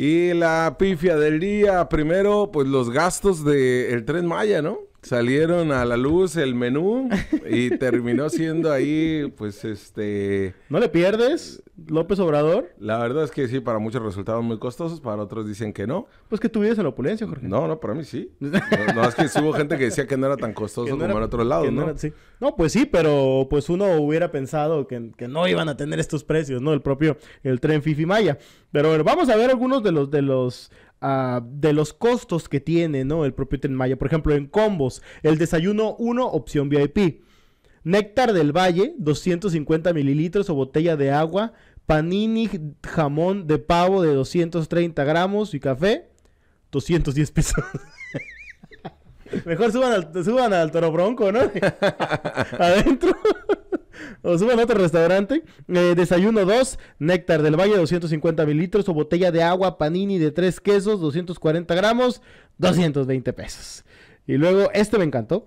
Y la pifia del día, primero, pues los gastos del Tren Maya, ¿no? salieron a la luz el menú y terminó siendo ahí, pues, este... ¿No le pierdes, López Obrador? La verdad es que sí, para muchos resultados muy costosos, para otros dicen que no. Pues que tú vives en la opulencia, Jorge. No, no, para mí sí. No, es que hubo gente que decía que no era tan costoso como en otro lado, ¿no? No, pues sí, pero pues uno hubiera pensado que, no iban a tener estos precios, ¿no? El propio, el tren Fifi Maya. Pero vamos a ver algunos de los, de los Ah, de los costos que tiene el propio Tren Maya. Por ejemplo, en combos, el desayuno 1, opción VIP. Néctar del Valle, 250 mililitros o botella de agua. Panini, jamón de pavo de 230 gramos y café, 210 pesos. Mejor suban al, suban al toro bronco, ¿no? Adentro o suban otro restaurante. Eh, desayuno 2, néctar del valle 250 mililitros o botella de agua panini de 3 quesos, 240 gramos, 220 pesos. Y luego, este me encantó.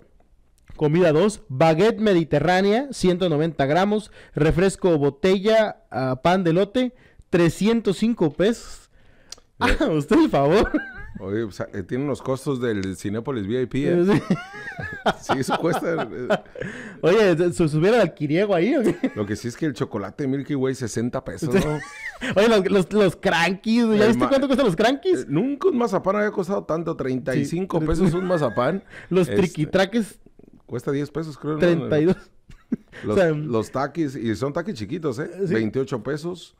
Comida 2, baguette mediterránea, 190 gramos, refresco botella, ah, pan de lote, 305 pesos. Ah, usted el favor. Oye, o sea, eh, tienen los costos del Cinepolis VIP. ¿eh? Sí. eso cuesta. Eh. Oye, ¿se subieron al Quiriego ahí Lo que sí es que el chocolate Milky Way, 60 pesos, ¿no? Oye, los, los, crankies, ¿ya viste cuánto cuestan los crankies? nunca un mazapán había costado tanto, 35 pesos un mazapán. Los triquitraques. Cuesta 10 pesos, creo. 32. Los, los taquis, y son taquis chiquitos, ¿eh? 28 pesos.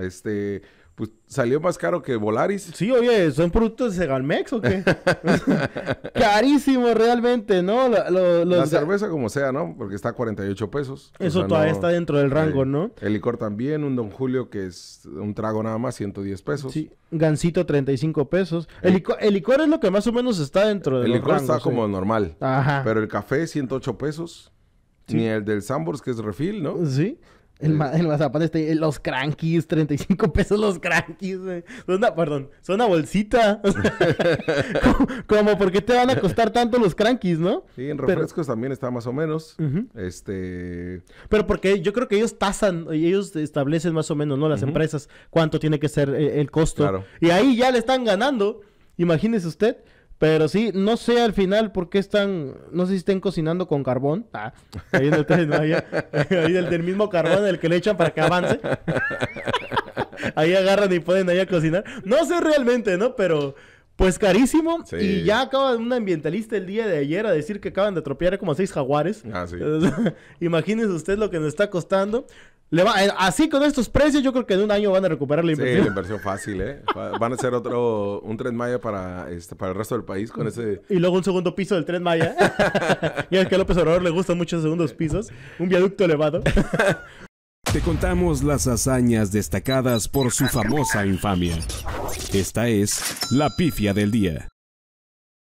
Este, pues salió más caro que Volaris. Sí, oye, son productos de Segalmex o qué? Carísimo realmente, ¿no? La cerveza como sea, ¿no? Porque está a 48 pesos. Eso todavía está dentro del rango, eh, ¿no? El licor también, un Don Julio que es un trago nada más, 110 pesos. Sí, Gancito 35 pesos. El, licor, es lo que más o menos está dentro del rango. El licor está como ¿eh? normal. Ajá. Pero el café 108 pesos. Ni el del Sambors que es refil, ¿no? Sí. El, el mazapán este, los crankies, 35 pesos los crankies, perdón, son una bolsita. como, porque ¿por qué te van a costar tanto los crankies, no? Sí, en refrescos también está más o menos. Este. Pero porque yo creo que ellos tasan, ellos establecen más o menos, ¿no? Las empresas, cuánto tiene que ser el, eh, el costo. Claro. Y ahí ya le están ganando. Imagínese usted. Pero sí, no sé al final por qué están, no sé si estén cocinando con carbón. Ah, ahí, en el ahí, del, mismo carbón el que le echan para que avance. ahí agarran y pueden ahí cocinar. No sé realmente, ¿no? Pero pues carísimo. Y ya acaba un ambientalista el día de ayer a decir que acaban de atropellar como seis jaguares. Ah, sí. Imagínense usted lo que nos está costando. Eh, así con estos precios, yo creo que en un año van a recuperar la inversión. Sí, inversión fácil, ¿eh? Van a ser otro, un Tren Maya para, este, para el resto del país con ese... Y luego un segundo piso del Tren Maya. y es que a López Obrador le gustan muchos segundos pisos. Un viaducto elevado. Te contamos las hazañas destacadas por su famosa infamia. Esta es La Pifia del Día.